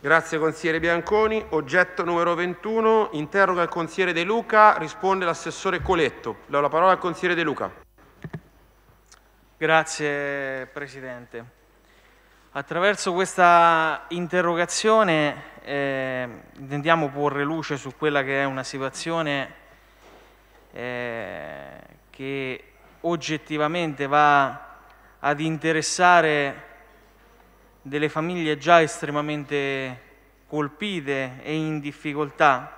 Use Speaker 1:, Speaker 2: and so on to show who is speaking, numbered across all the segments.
Speaker 1: Grazie consigliere Bianconi. Oggetto numero 21, interroga il consigliere De Luca, risponde l'assessore Coletto. Do la parola al consigliere De Luca. Grazie Presidente. Attraverso questa interrogazione eh, intendiamo porre luce su quella che è una situazione eh, che oggettivamente va ad interessare delle famiglie già estremamente colpite e in difficoltà.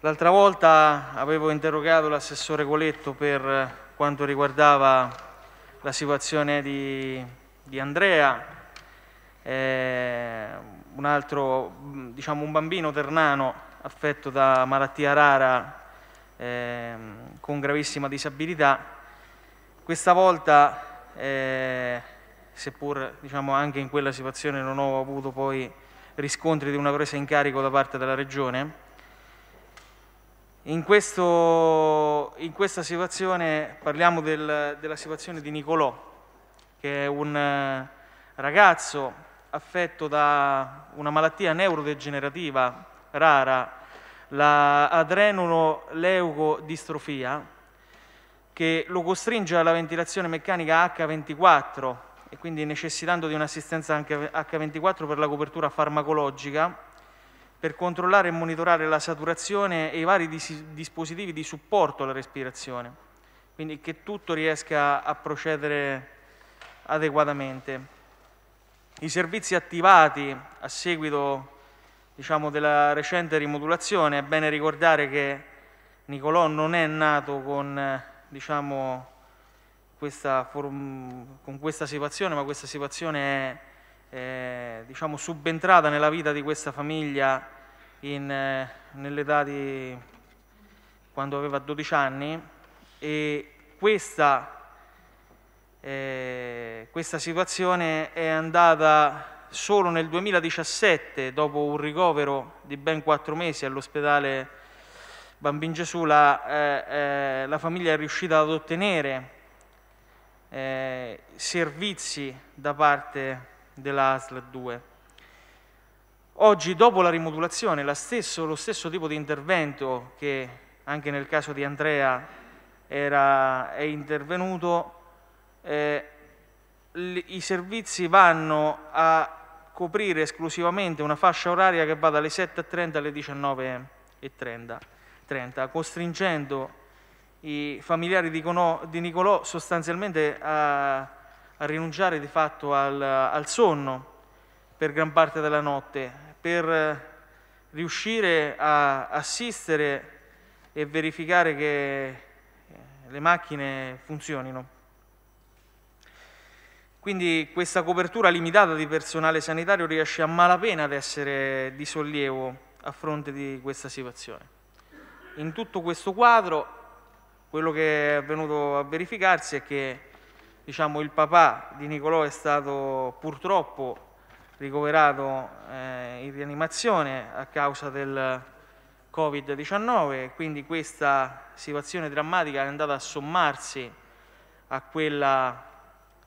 Speaker 1: L'altra volta avevo interrogato l'assessore Coletto per quanto riguardava la situazione di, di Andrea, eh, un altro, diciamo un bambino ternano affetto da malattia rara eh, con gravissima disabilità. Questa volta eh, seppur diciamo, anche in quella situazione non ho avuto poi riscontri di una presa in carico da parte della Regione. In, questo, in questa situazione parliamo del, della situazione di Nicolò, che è un eh, ragazzo affetto da una malattia neurodegenerativa rara, la adrenoleucodistrofia, che lo costringe alla ventilazione meccanica H24 e quindi necessitando di un'assistenza anche H24 per la copertura farmacologica, per controllare e monitorare la saturazione e i vari dispositivi di supporto alla respirazione, quindi che tutto riesca a procedere adeguatamente. I servizi attivati a seguito diciamo, della recente rimodulazione, è bene ricordare che Nicolò non è nato con diciamo, questa con questa situazione, ma questa situazione è, è diciamo, subentrata nella vita di questa famiglia eh, nell'età di quando aveva 12 anni e questa, eh, questa situazione è andata solo nel 2017 dopo un ricovero di ben quattro mesi all'ospedale Bambin Gesù la, eh, eh la famiglia è riuscita ad ottenere eh, servizi da parte della ASL 2. Oggi, dopo la rimodulazione, stesso, lo stesso tipo di intervento che anche nel caso di Andrea era, è intervenuto, eh, i servizi vanno a coprire esclusivamente una fascia oraria che va dalle 7.30 alle 19.30, costringendo i familiari di, Nicolò sostanzialmente a, a rinunciare di fatto al, al, sonno per gran parte della notte, per riuscire a assistere e verificare che eh, le macchine funzionino. Quindi questa copertura limitata di personale sanitario riesce a malapena ad essere di sollievo a fronte di questa situazione. In tutto questo quadro quello che è venuto a verificarsi è che diciamo, il papà di Nicolò è stato purtroppo ricoverato eh, in rianimazione a causa del Covid-19, quindi questa situazione drammatica è andata a sommarsi a quella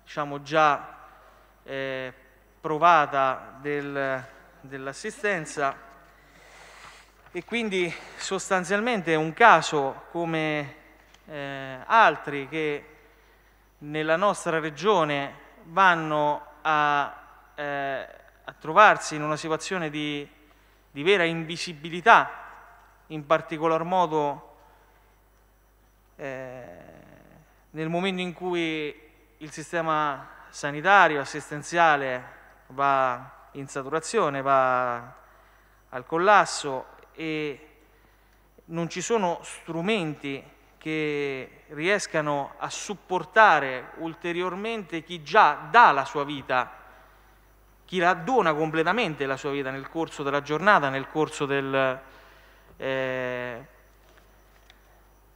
Speaker 1: diciamo, già eh, provata del, dell'assistenza e quindi sostanzialmente è un caso come eh, altri che nella nostra regione vanno a, eh, a trovarsi in una situazione di, di vera invisibilità, in particolar modo eh, nel momento in cui il sistema sanitario, assistenziale va in saturazione, va al collasso e non ci sono strumenti che riescano a supportare ulteriormente chi già dà la sua vita, chi la dona completamente la sua vita nel corso della giornata, nel corso, del, eh,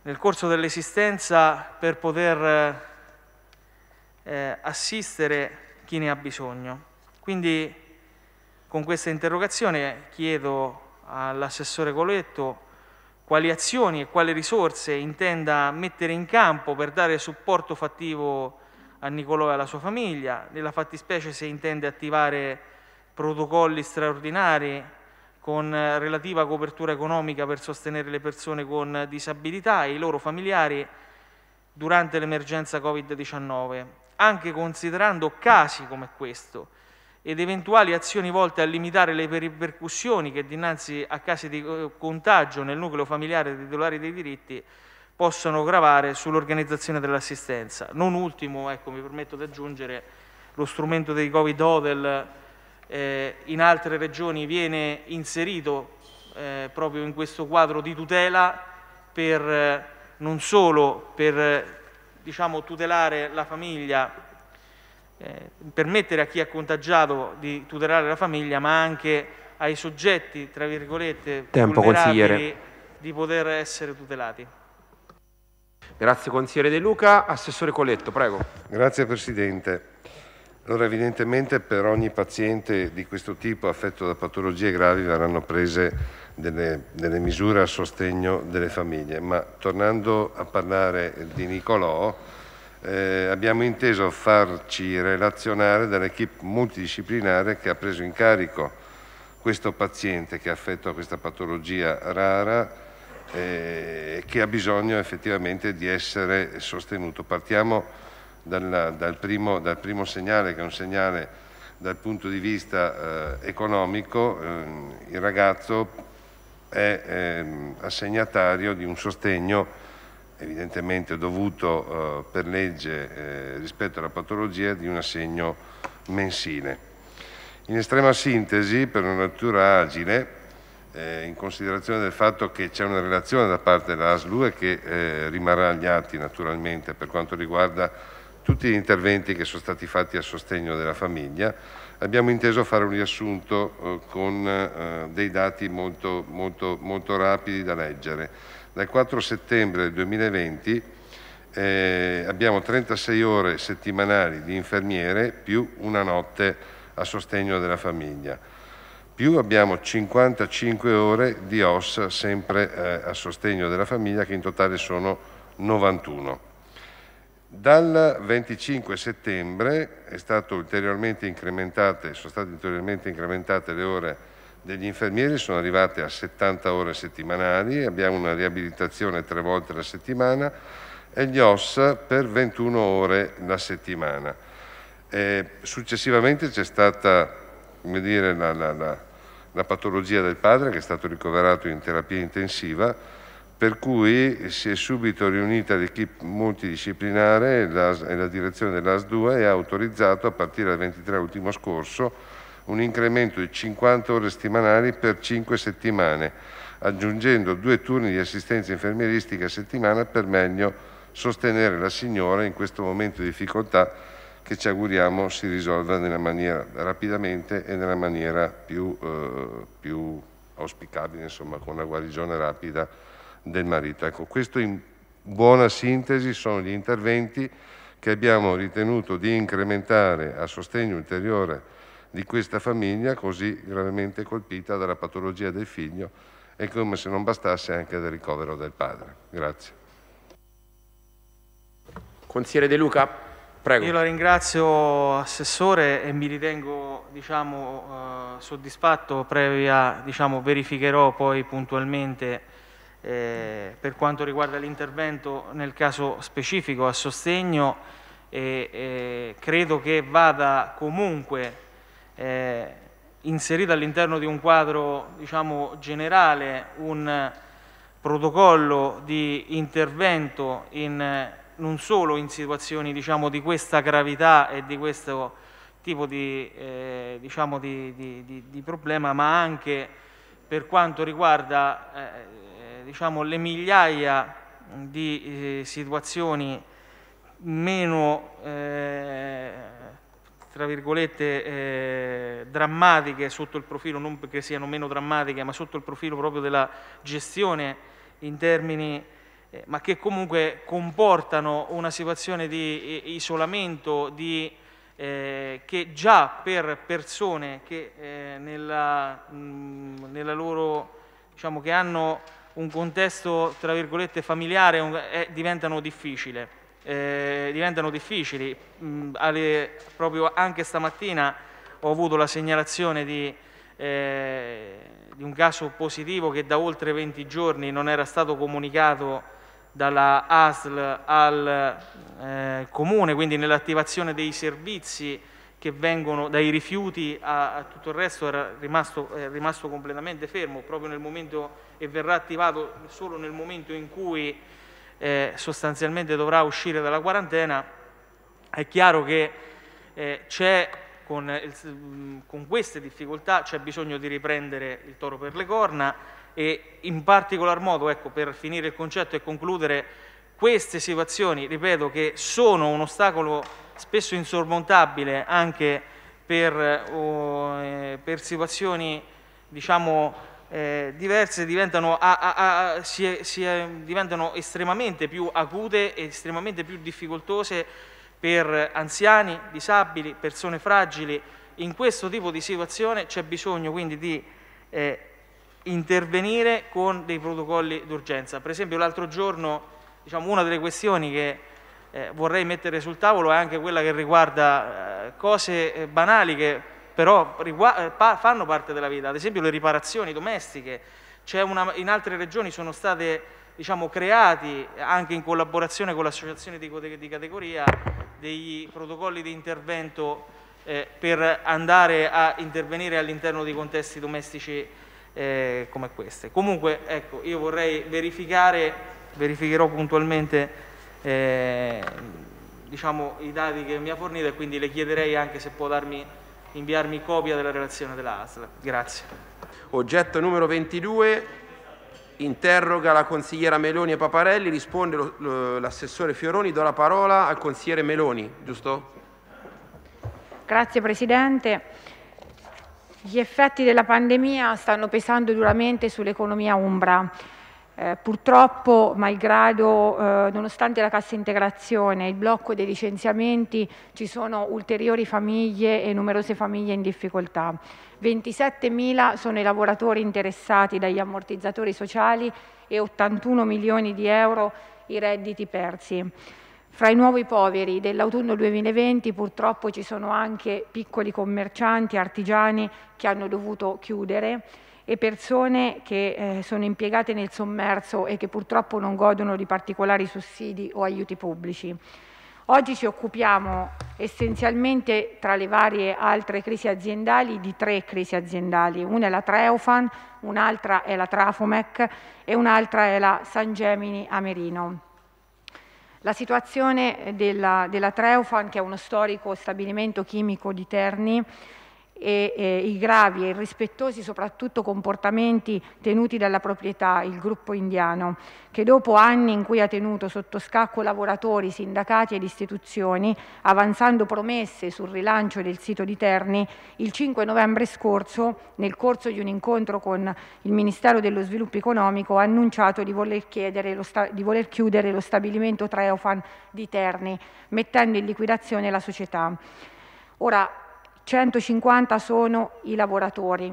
Speaker 1: nel corso dell'esistenza per poter eh, assistere chi ne ha bisogno. Quindi con questa interrogazione chiedo all'assessore Coletto quali azioni e quali risorse intenda mettere in campo per dare supporto fattivo a Nicolò e alla sua famiglia, nella fattispecie se intende attivare protocolli straordinari con relativa copertura economica per sostenere le persone con disabilità e i loro familiari durante l'emergenza Covid-19, anche considerando casi come questo, ed eventuali azioni volte a limitare le ripercussioni che dinanzi a casi di eh, contagio nel nucleo familiare dei titolari dei diritti possono gravare sull'organizzazione dell'assistenza. Non ultimo, ecco, mi permetto di aggiungere, lo strumento dei Covid Hotel eh, in altre regioni viene inserito eh, proprio in questo quadro di tutela per, eh, non solo per eh, diciamo, tutelare la famiglia eh, permettere a chi è contagiato di tutelare la famiglia, ma anche ai soggetti, tra virgolette, Tempo, consigliere. di poter essere tutelati.
Speaker 2: Grazie consigliere De Luca. Assessore Coletto, prego. Grazie Presidente. Allora evidentemente per ogni paziente di questo tipo affetto da patologie gravi verranno prese delle, delle misure a sostegno delle famiglie, ma tornando a parlare di Nicolò, eh, abbiamo inteso farci relazionare dall'equipe multidisciplinare che ha preso in carico questo paziente che è affetto a questa patologia rara e eh, che ha bisogno effettivamente di essere sostenuto. Partiamo dalla, dal, primo, dal, primo, segnale che è un segnale dal punto di vista eh, economico, eh, il ragazzo è ehm, assegnatario di un sostegno evidentemente dovuto eh, per legge eh, rispetto alla patologia di un assegno mensile. In estrema sintesi, per una natura agile, eh, in considerazione del fatto che c'è una relazione da parte dell'ASLUE che eh, rimarrà agli atti naturalmente per quanto riguarda tutti gli interventi che sono stati fatti a sostegno della famiglia, abbiamo inteso fare un riassunto eh, con eh, dei dati molto, molto, molto rapidi da leggere. Dal 4 settembre 2020 eh, abbiamo 36 ore settimanali di infermiere più una notte a sostegno della famiglia. Più abbiamo 55 ore di OS sempre eh, a sostegno della famiglia che in totale sono 91. Dal 25 settembre sono state ulteriormente incrementate le ore degli infermieri sono arrivate a 70 ore settimanali, abbiamo una riabilitazione tre volte alla settimana e gli OS per 21 ore la settimana. E successivamente c'è stata dire, la, la, la, la patologia del padre che è stato ricoverato in terapia intensiva, per cui si è subito riunita l'equipe multidisciplinare e la, e la direzione dell'AS2 e ha autorizzato a partire dal 23 ultimo scorso un incremento di 50 ore settimanali per 5 settimane, aggiungendo due turni di assistenza infermieristica a settimana per meglio sostenere la signora in questo momento di difficoltà che ci auguriamo si risolva nella maniera rapidamente e nella maniera più, eh, più auspicabile, insomma, con la guarigione rapida del marito. Ecco, questo in buona sintesi sono gli interventi che abbiamo ritenuto di incrementare a sostegno ulteriore di questa famiglia così gravemente colpita dalla patologia del figlio e come se non bastasse anche del ricovero del padre. Grazie. Consigliere De Luca, prego. Io
Speaker 1: la ringrazio Assessore e mi ritengo diciamo, eh, soddisfatto, previa diciamo, verificherò poi puntualmente eh, per quanto riguarda l'intervento nel caso specifico a sostegno e, e eh, credo che vada comunque eh, inserito all'interno di un quadro diciamo, generale un protocollo di intervento in, non solo in situazioni diciamo, di questa gravità e di questo tipo di, eh, diciamo di, di, di problema, ma anche per quanto riguarda eh, eh, diciamo, le migliaia di eh, situazioni meno eh, tra virgolette, eh, drammatiche sotto il profilo, non perché siano meno drammatiche, ma sotto il profilo proprio della gestione in termini, eh, ma che comunque comportano una situazione di isolamento, di, eh, che già per persone che, eh, nella, mh, nella loro, diciamo, che hanno un contesto, tra virgolette, familiare, un, eh, diventano difficile eh, diventano difficili. Mh, mm, alle, proprio anche stamattina ho avuto la segnalazione di, eh, di, un caso positivo che da oltre 20 giorni non era stato comunicato dalla ASL al eh, comune, quindi nell'attivazione dei servizi che vengono dai rifiuti a, a tutto il resto era rimasto, è rimasto completamente fermo, proprio nel momento e verrà attivato solo nel momento in cui eh, sostanzialmente dovrà uscire dalla quarantena, è chiaro che eh, c'è con, il, con, queste difficoltà c'è bisogno di riprendere il toro per le corna e in particolar modo, ecco, per finire il concetto e concludere, queste situazioni, ripeto, che sono un ostacolo spesso insormontabile anche per, oh, eh, per situazioni, diciamo, eh, diverse diventano, a, a, a, si, si, diventano estremamente più acute e estremamente più difficoltose per anziani, disabili, persone fragili. In questo tipo di situazione c'è bisogno quindi di eh, intervenire con dei protocolli d'urgenza. Per esempio l'altro giorno diciamo, una delle questioni che eh, vorrei mettere sul tavolo è anche quella che riguarda eh, cose eh, banali che però eh, fanno parte della vita, ad esempio le riparazioni domestiche, una, in altre regioni sono state diciamo, creati anche in collaborazione con l'associazione di, di, categoria dei protocolli di intervento eh, per andare a intervenire all'interno di contesti domestici eh, come questi. Comunque ecco, io vorrei verificare, verificherò puntualmente eh, diciamo, i dati che mi ha fornito e quindi le chiederei anche se può darmi inviarmi copia della relazione della Grazie.
Speaker 3: Oggetto numero 22, interroga la consigliera Meloni e Paparelli, risponde l'assessore Fioroni, do la parola al consigliere Meloni, giusto?
Speaker 4: Grazie Presidente. Gli effetti della pandemia stanno pesando duramente sull'economia umbra. Eh, purtroppo, malgrado, eh, nonostante la cassa integrazione e il blocco dei licenziamenti, ci sono ulteriori famiglie e numerose famiglie in difficoltà. 27.000 sono i lavoratori interessati dagli ammortizzatori sociali e 81 milioni di euro i redditi persi. Fra i nuovi poveri dell'autunno 2020 purtroppo ci sono anche piccoli commercianti, artigiani che hanno dovuto chiudere e persone che eh, sono impiegate nel sommerso e che purtroppo non godono di particolari sussidi o aiuti pubblici. Oggi ci occupiamo essenzialmente, tra le varie altre crisi aziendali, di tre crisi aziendali. Una è la Treofan, un'altra è la Trafomec e un'altra è la San Gemini Amerino. La situazione della, della Treofan, che è uno storico stabilimento chimico di Terni, e eh, i gravi e irrispettosi soprattutto comportamenti tenuti dalla proprietà, il gruppo indiano, che dopo anni in cui ha tenuto sotto scacco lavoratori, sindacati ed istituzioni, avanzando promesse sul rilancio del sito di Terni, il 5 novembre scorso, nel corso di un incontro con il Ministero dello Sviluppo Economico, ha annunciato di voler, di voler chiudere lo stabilimento Treofan di Terni, mettendo in liquidazione la società. Ora, 150 sono i lavoratori,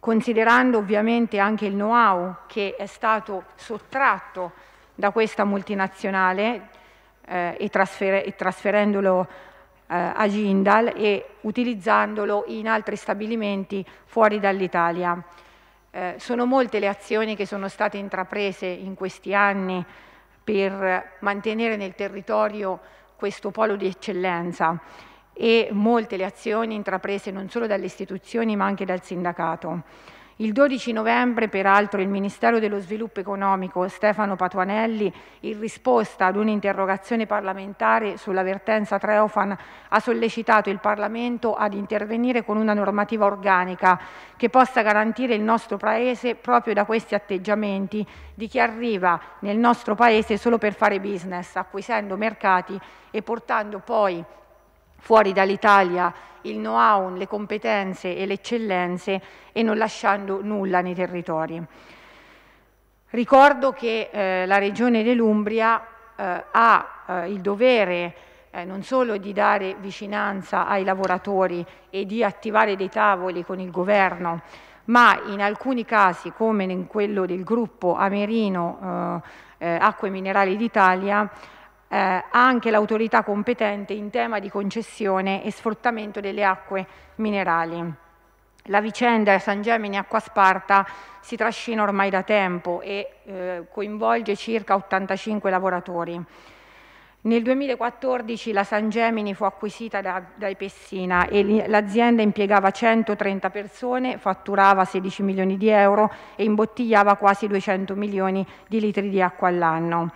Speaker 4: considerando ovviamente anche il know-how che è stato sottratto da questa multinazionale eh, e, trasfer e, trasferendolo eh, a Gindal e utilizzandolo in altri stabilimenti fuori dall'Italia. Eh, sono molte le azioni che sono state intraprese in questi anni per mantenere nel territorio questo polo di eccellenza e molte le azioni intraprese non solo dalle istituzioni ma anche dal sindacato. Il 12 novembre, peraltro, il Ministero dello Sviluppo Economico Stefano Patuanelli, in risposta ad un'interrogazione parlamentare sulla vertenza Treofan, ha sollecitato il Parlamento ad intervenire con una normativa organica che possa garantire il nostro Paese proprio da questi atteggiamenti di chi arriva nel nostro Paese solo per fare business, acquisendo mercati e portando poi fuori dall'Italia il know-how, le competenze e le eccellenze e non lasciando nulla nei territori. Ricordo che eh, la Regione dell'Umbria eh, ha eh, il dovere eh, non solo di dare vicinanza ai lavoratori e di attivare dei tavoli con il governo, ma in alcuni casi, come in quello del gruppo Amerino eh, eh, Acque Minerali d'Italia, eh, anche l'autorità competente in tema di concessione e sfruttamento delle acque minerali. La vicenda San Gemini Acqua Sparta si trascina ormai da tempo e eh, coinvolge circa 85 lavoratori. Nel 2014 la San Gemini fu acquisita da, dai Pessina e l'azienda impiegava 130 persone, fatturava 16 milioni di euro e imbottigliava quasi 200 milioni di litri di acqua all'anno.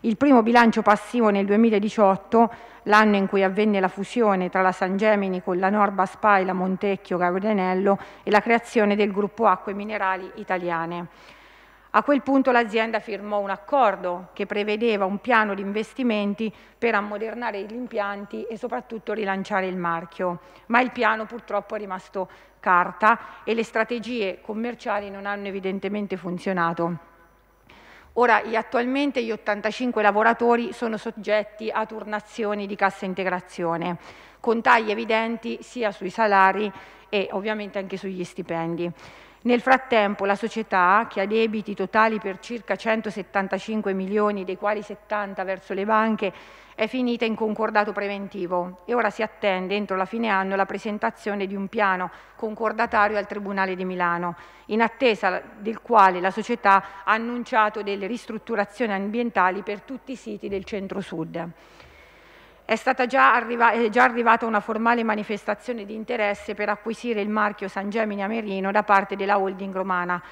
Speaker 4: Il primo bilancio passivo nel 2018, l'anno in cui avvenne la fusione tra la San Gemini con la Norba Spai, la Montecchio Gardenello e la creazione del gruppo Acque Minerali Italiane. A quel punto l'azienda firmò un accordo che prevedeva un piano di investimenti per ammodernare gli impianti e soprattutto rilanciare il marchio, ma il piano purtroppo è rimasto carta e le strategie commerciali non hanno evidentemente funzionato. Ora attualmente gli 85 lavoratori sono soggetti a turnazioni di cassa integrazione, con tagli evidenti sia sui salari e ovviamente anche sugli stipendi. Nel frattempo la società, che ha debiti totali per circa 175 milioni, dei quali 70 verso le banche, è finita in concordato preventivo e ora si attende entro la fine anno la presentazione di un piano concordatario al Tribunale di Milano, in attesa del quale la società ha annunciato delle ristrutturazioni ambientali per tutti i siti del centro-sud. È stata già, arriva è già, arrivata una formale manifestazione di interesse per acquisire il marchio San Gemini Amerino da parte della holding romana.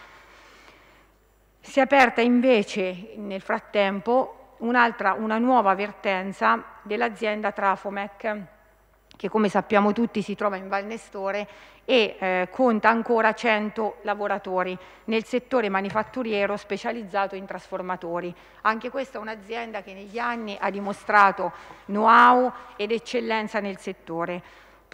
Speaker 4: Si è aperta invece nel frattempo un'altra, una nuova vertenza dell'azienda Trafomec, che come sappiamo tutti si trova in Valnestore e eh, conta ancora 100 lavoratori nel settore manifatturiero specializzato in trasformatori. Anche questa è un'azienda che negli anni ha dimostrato know-how ed eccellenza nel settore.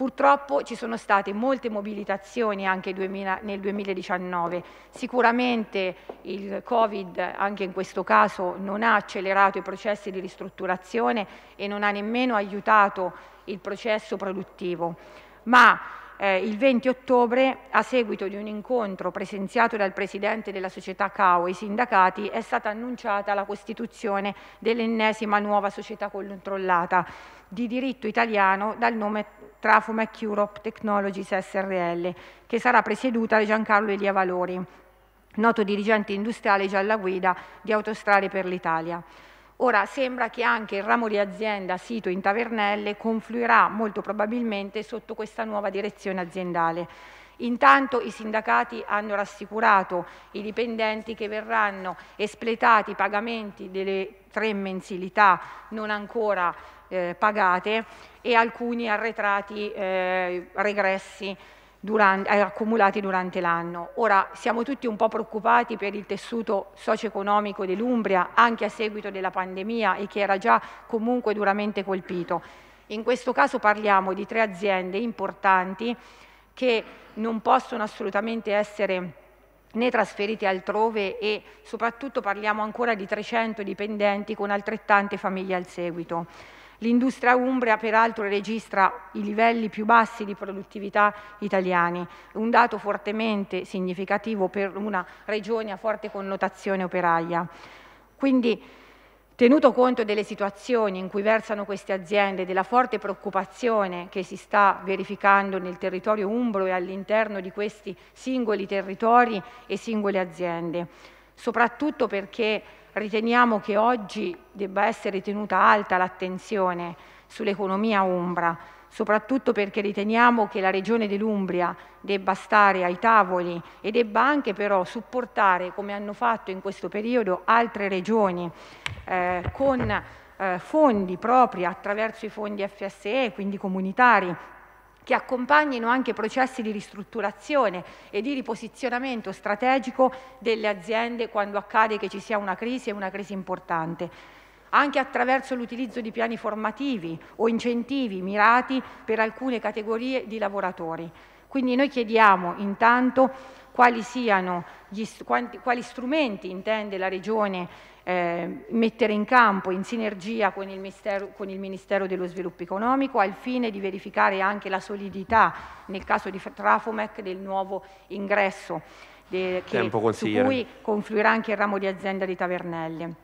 Speaker 4: Purtroppo ci sono state molte mobilitazioni anche 2000, nel 2019. Sicuramente il Covid anche in questo caso non ha accelerato i processi di ristrutturazione e non ha nemmeno aiutato il processo produttivo. Ma eh, il 20 ottobre, a seguito di un incontro presenziato dal presidente della società CAO e i sindacati, è stata annunciata la costituzione dell'ennesima nuova società controllata di diritto italiano dal nome Trafomec Europe Technologies SRL, che sarà presieduta da Giancarlo Elia Valori, noto dirigente industriale già alla guida di Autostrade per l'Italia. Ora sembra che anche il ramo di azienda sito in Tavernelle confluirà molto probabilmente sotto questa nuova direzione aziendale. Intanto i sindacati hanno rassicurato i dipendenti che verranno espletati i pagamenti delle tre mensilità non ancora eh, pagate e alcuni arretrati eh, regressi durante, eh, accumulati durante l'anno. Ora siamo tutti un po' preoccupati per il tessuto socio-economico dell'Umbria, anche a seguito della pandemia e che era già comunque duramente colpito. In questo caso parliamo di tre aziende importanti che non possono assolutamente essere né trasferiti altrove e soprattutto parliamo ancora di 300 dipendenti con altrettante famiglie al seguito. L'industria umbria peraltro registra i livelli più bassi di produttività italiani, un dato fortemente significativo per una regione a forte connotazione operaia. Quindi Tenuto conto delle situazioni in cui versano queste aziende e della forte preoccupazione che si sta verificando nel territorio umbro e all'interno di questi singoli territori e singole aziende, soprattutto perché riteniamo che oggi debba essere tenuta alta l'attenzione sull'economia umbra, soprattutto perché riteniamo che la Regione dell'Umbria debba stare ai tavoli e debba anche però supportare, come hanno fatto in questo periodo altre regioni, eh, con eh, fondi propri attraverso i fondi FSE, quindi comunitari, che accompagnino anche processi di ristrutturazione e di riposizionamento strategico delle aziende quando accade che ci sia una crisi e una crisi importante anche attraverso l'utilizzo di piani formativi o incentivi mirati per alcune categorie di lavoratori. Quindi noi chiediamo intanto quali, siano gli, quanti, quali strumenti intende la Regione eh, mettere in campo in sinergia con il, Ministero, con il, Ministero, dello Sviluppo Economico al fine di verificare anche la solidità nel caso di Trafomec del nuovo ingresso de, che, su cui confluirà anche il ramo di azienda di Tavernelle.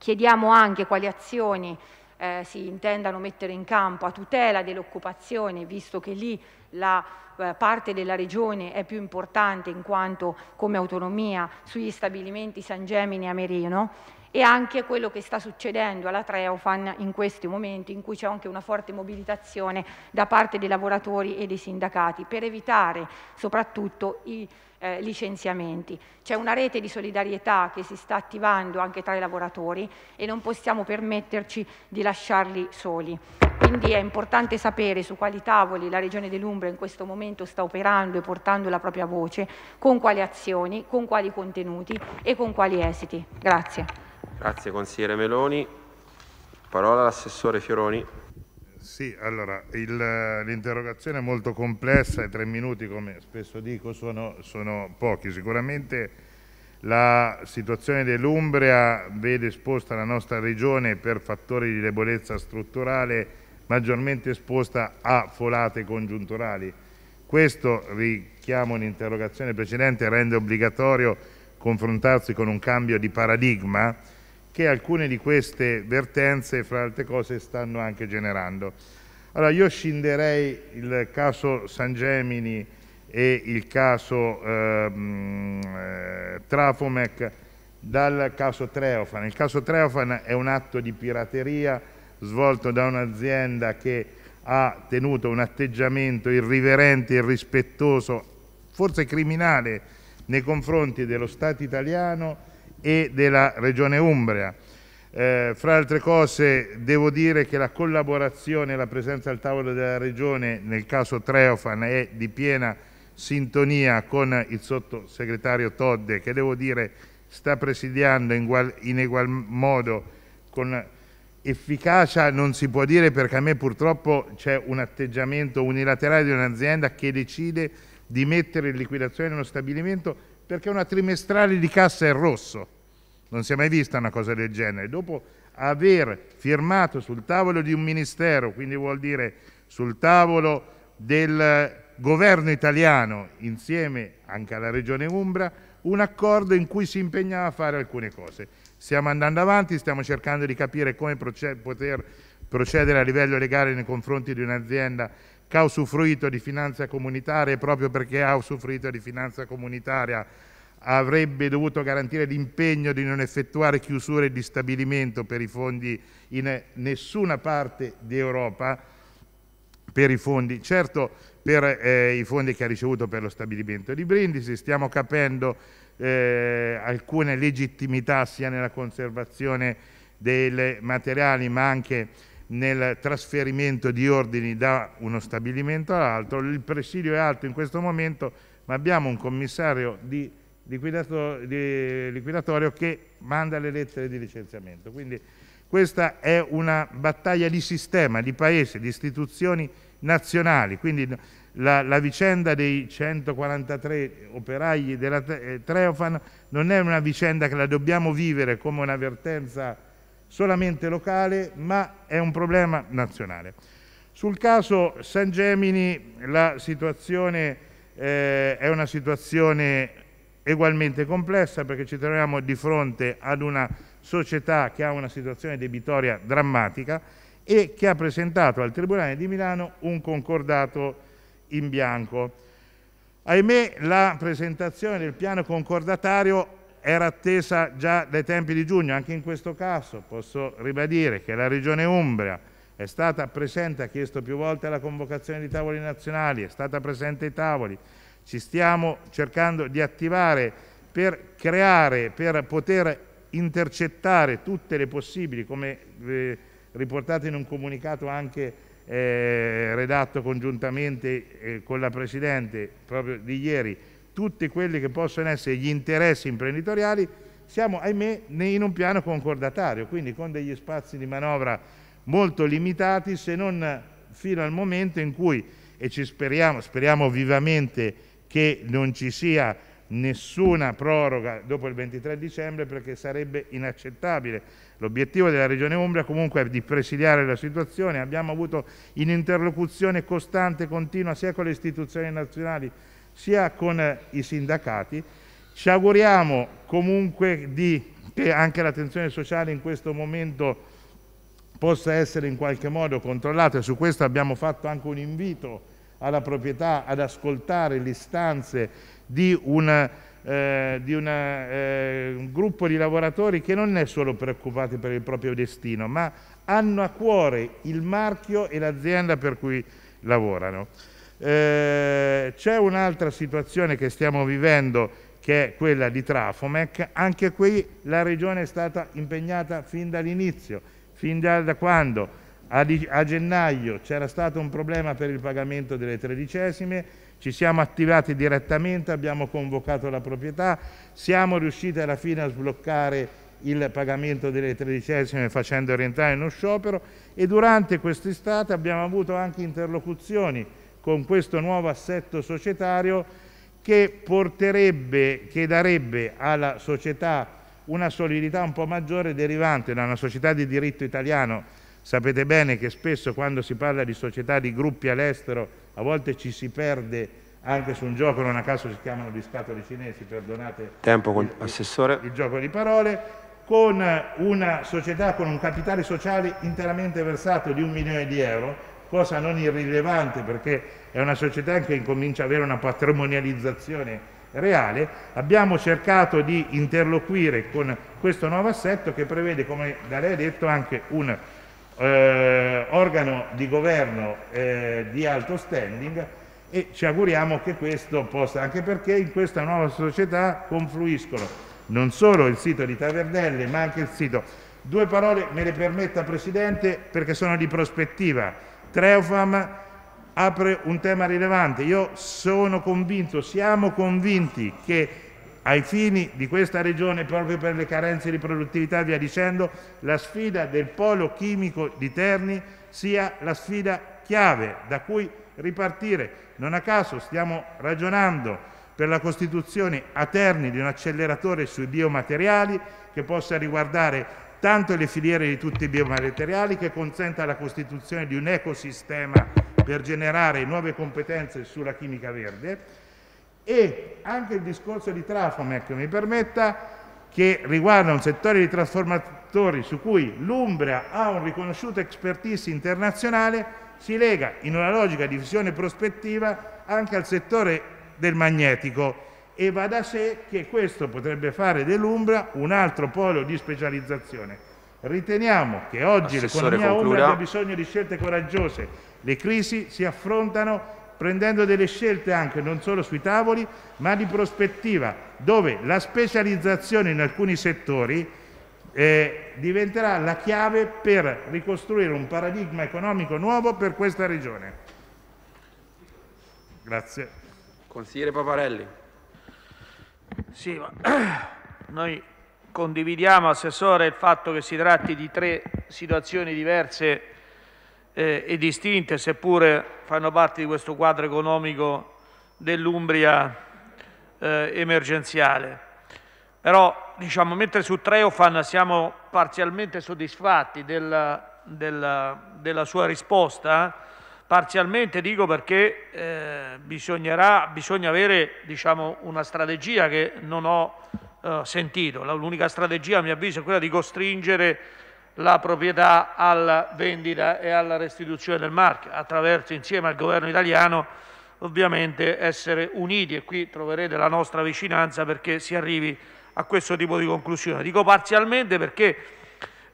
Speaker 4: Chiediamo anche quali azioni eh, si intendano mettere in campo a tutela dell'occupazione, visto che lì la eh, parte della regione è più importante in quanto come autonomia sugli stabilimenti San Gemini e Amerino e anche quello che sta succedendo alla Treofan in questi momenti in cui c'è anche una forte mobilitazione da parte dei lavoratori e dei sindacati per evitare soprattutto i eh, licenziamenti. C'è una rete di solidarietà che si sta attivando anche tra i lavoratori e non possiamo permetterci di lasciarli soli. Quindi è importante sapere su quali tavoli la Regione dell'Umbria in questo momento sta operando e portando la propria voce, con quali azioni, con quali contenuti e con quali esiti. Grazie.
Speaker 1: Grazie consigliere Meloni. Parola all'assessore Fioroni. Sì,
Speaker 5: allora, l'interrogazione è molto complessa e tre minuti, come spesso dico, sono, sono pochi. Sicuramente la situazione dell'Umbria vede esposta la nostra regione per fattori di debolezza strutturale maggiormente esposta a folate congiunturali. Questo, richiamo un'interrogazione precedente, rende obbligatorio confrontarsi con un cambio di paradigma che alcune di queste vertenze, fra altre cose, stanno anche generando. Allora, io scinderei il caso Sangemini e il caso ehm, eh, Trafomec dal caso Treofan. Il caso Treofan è un atto di pirateria svolto da un'azienda che ha tenuto un atteggiamento irriverente, irrispettoso, forse criminale nei confronti dello Stato italiano e della Regione Umbria. Eh, fra altre cose devo dire che la collaborazione e la presenza al tavolo della Regione nel caso Treofan è di piena sintonia con il sottosegretario Todde che devo dire sta presidiando in, ugual, in egual modo con efficacia non si può dire perché a me purtroppo c'è un atteggiamento unilaterale di un'azienda che decide di mettere in liquidazione uno stabilimento perché una trimestrale di cassa è rosso. Non si è mai vista una cosa del genere. Dopo aver firmato sul tavolo di un ministero, quindi vuol dire sul tavolo del governo italiano, insieme anche alla Regione Umbra, un accordo in cui si impegnava a fare alcune cose. Stiamo andando avanti, stiamo cercando di capire come proce poter procedere a livello legale nei confronti di un'azienda che ha usufruito di finanza comunitaria e proprio perché ha usufruito di finanza comunitaria avrebbe dovuto garantire l'impegno di non effettuare chiusure di stabilimento per i fondi in nessuna parte d'Europa, per i fondi, certo per eh, i fondi che ha ricevuto per lo stabilimento di Brindisi, stiamo capendo eh, alcune legittimità sia nella conservazione dei materiali ma anche nel trasferimento di ordini da uno stabilimento all'altro. Il presidio è alto in questo momento, ma abbiamo un commissario di liquidatorio, di liquidatorio che manda le lettere di licenziamento. Quindi questa è una battaglia di sistema, di paese, di istituzioni nazionali. Quindi la, la vicenda dei 143 operai della eh, Treofan non è una vicenda che la dobbiamo vivere come un'avvertenza solamente locale, ma è un problema nazionale. Sul caso San Gemini la situazione eh, è una situazione ugualmente complessa perché ci troviamo di fronte ad una società che ha una situazione debitoria drammatica e che ha presentato al Tribunale di Milano un concordato in bianco. Ahimè la presentazione del piano concordatario era attesa già dai tempi di giugno. Anche in questo caso posso ribadire che la Regione Umbria è stata presente, ha chiesto più volte la convocazione di tavoli nazionali, è stata presente ai tavoli. Ci stiamo cercando di attivare per creare, per poter intercettare tutte le possibili, come eh, riportato in un comunicato anche eh, redatto congiuntamente eh, con la Presidente proprio di ieri, tutti quelli che possono essere gli interessi imprenditoriali, siamo ahimè in un piano concordatario, quindi con degli spazi di manovra molto limitati se non fino al momento in cui, e ci speriamo, speriamo vivamente che non ci sia nessuna proroga dopo il 23 dicembre perché sarebbe inaccettabile. L'obiettivo della Regione Umbria comunque è di presidiare la situazione, abbiamo avuto in interlocuzione costante e continua sia con le istituzioni nazionali sia con eh, i sindacati. Ci auguriamo comunque di, che anche l'attenzione sociale in questo momento possa essere in qualche modo controllata e su questo abbiamo fatto anche un invito alla proprietà ad ascoltare le istanze di, una, eh, di una, eh, un gruppo di lavoratori che non è solo preoccupati per il proprio destino, ma hanno a cuore il marchio e l'azienda per cui lavorano. Eh, c'è un'altra situazione che stiamo vivendo che è quella di Trafomec, anche qui la Regione è stata impegnata fin dall'inizio, fin da, da quando a, di, a gennaio c'era stato un problema per il pagamento delle tredicesime, ci siamo attivati direttamente, abbiamo convocato la proprietà, siamo riusciti alla fine a sbloccare il pagamento delle tredicesime facendo rientrare in uno sciopero e durante quest'estate abbiamo avuto anche interlocuzioni con questo nuovo assetto societario che, porterebbe, che darebbe alla società una solidità un po' maggiore derivante da una società di diritto italiano. Sapete bene che spesso quando si parla di società di gruppi all'estero a volte ci si perde anche su un gioco, non a caso si chiamano gli scatoli cinesi, perdonate Tempo, il, assessore. il gioco di parole, con una società con un capitale sociale interamente versato di un milione di euro cosa non irrilevante perché è una società che incomincia ad avere una patrimonializzazione reale, abbiamo cercato di interloquire con questo nuovo assetto che prevede, come da lei detto, anche un eh, organo di governo eh, di alto standing e ci auguriamo che questo possa, anche perché in questa nuova società confluiscono non solo il sito di Tavernelle ma anche il sito. Due parole me le permetta Presidente perché sono di prospettiva Treofam apre un tema rilevante. Io sono convinto, siamo convinti che ai fini di questa regione, proprio per le carenze di produttività, via dicendo, la sfida del polo chimico di Terni sia la sfida chiave da cui ripartire. Non a caso stiamo ragionando per la costituzione a Terni di un acceleratore sui biomateriali che possa riguardare tanto le filiere di tutti i biomateriali che consenta la costituzione di un ecosistema per generare nuove competenze sulla chimica verde e anche il discorso di Trafomec, mi permetta, che riguarda un settore di trasformatori su cui l'Umbria ha un riconosciuto expertise internazionale, si lega in una logica di visione prospettiva anche al settore del magnetico e va da sé che questo potrebbe fare dell'Umbra un altro polo di specializzazione. Riteniamo che oggi l'economia umbra abbia bisogno di scelte coraggiose. Le crisi si affrontano prendendo delle scelte anche non solo sui tavoli, ma di prospettiva, dove la specializzazione in alcuni settori eh, diventerà la chiave per ricostruire un paradigma economico nuovo per questa regione. Grazie. Consigliere Paparelli.
Speaker 3: Sì, ma noi condividiamo, Assessore, il fatto che si tratti di tre situazioni diverse eh, e distinte, seppure fanno parte di questo quadro economico dell'Umbria eh, emergenziale. Però, diciamo, mentre su Treofan siamo parzialmente soddisfatti della, della, della sua risposta, Parzialmente dico perché eh, bisognerà, bisogna avere diciamo, una strategia che non ho eh, sentito. L'unica strategia, a mio avviso, è quella di costringere la proprietà alla vendita e alla restituzione del marchio, attraverso insieme al governo italiano ovviamente essere uniti e qui troverete la nostra vicinanza perché si arrivi a questo tipo di conclusione. Dico parzialmente perché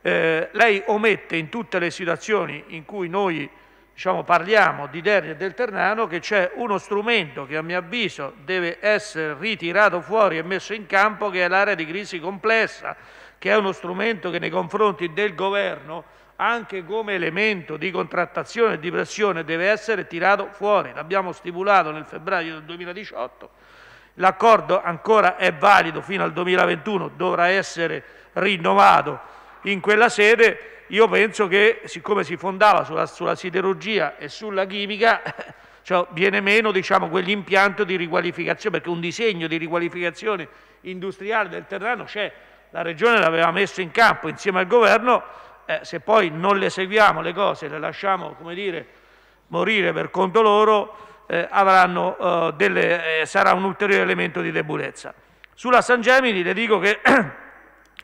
Speaker 3: eh, lei omette in tutte le situazioni in cui noi diciamo, parliamo di Derri e del Ternano, che c'è uno strumento che a mio avviso deve essere ritirato fuori e messo in campo, che è l'area di crisi complessa, che è uno strumento che nei confronti del governo, anche come elemento di contrattazione e di pressione, deve essere tirato fuori. L'abbiamo stipulato nel febbraio del 2018. L'accordo ancora è valido fino al 2021, dovrà essere rinnovato in quella sede io penso che siccome si fondava sulla, sulla siderurgia e sulla chimica, cioè viene meno diciamo, quell'impianto di riqualificazione, perché un disegno di riqualificazione industriale del terreno c'è, la Regione l'aveva messo in campo insieme al Governo, eh, se poi non le seguiamo le cose, le lasciamo come dire, morire per conto loro, eh, avranno, eh, delle, eh, sarà un ulteriore elemento di debolezza. Sulla San Gemini le dico che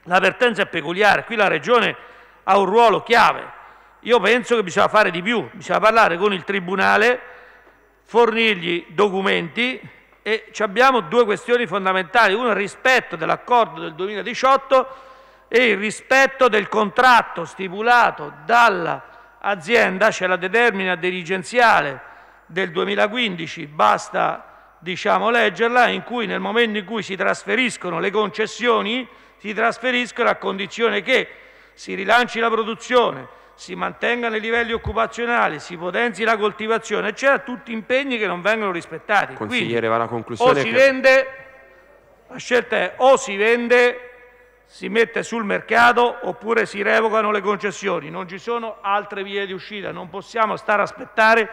Speaker 3: l'avvertenza è peculiare, qui la Regione ha un ruolo chiave. Io penso che bisogna fare di più, bisogna parlare con il Tribunale, fornirgli documenti e abbiamo due questioni fondamentali, una il rispetto dell'accordo del 2018 e il rispetto del contratto stipulato dall'azienda, c'è cioè la determina dirigenziale del 2015, basta diciamo, leggerla, in cui nel momento in cui si trasferiscono le concessioni, si trasferiscono a condizione che si rilanci la produzione, si mantengano i livelli occupazionali, si potenzi la coltivazione, eccetera, tutti impegni che non vengono rispettati. Consigliere, Quindi, va alla conclusione. O si che... vende, la scelta è o si vende, si mette sul mercato oppure si revocano le concessioni. Non ci sono altre vie di uscita, non possiamo stare a aspettare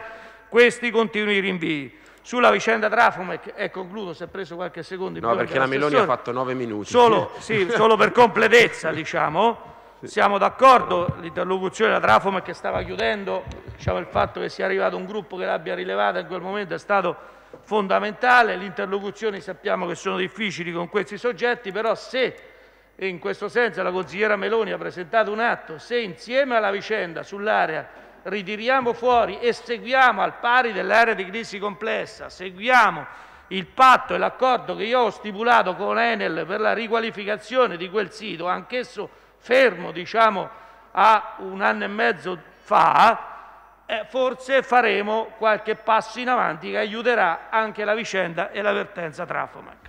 Speaker 3: questi continui rinvii. Sulla vicenda Trafomec, e concludo, se è preso qualche secondo No, perché la Meloni ha fatto nove
Speaker 5: minuti. Solo, sì, solo
Speaker 3: per completezza, diciamo, siamo d'accordo, l'interlocuzione della Trafom che stava chiudendo, diciamo, il fatto che sia arrivato un gruppo che l'abbia rilevata in quel momento è stato fondamentale, le interlocuzioni sappiamo che sono difficili con questi soggetti, però se in questo senso la consigliera Meloni ha presentato un atto, se insieme alla vicenda sull'area ritiriamo fuori e seguiamo al pari dell'area di crisi complessa, seguiamo il patto e l'accordo che io ho stipulato con Enel per la riqualificazione di quel sito, anch'esso fermo diciamo, a un anno e mezzo fa, eh, forse faremo qualche passo in avanti che aiuterà anche la vicenda e l'avvertenza vertenza Trafomac.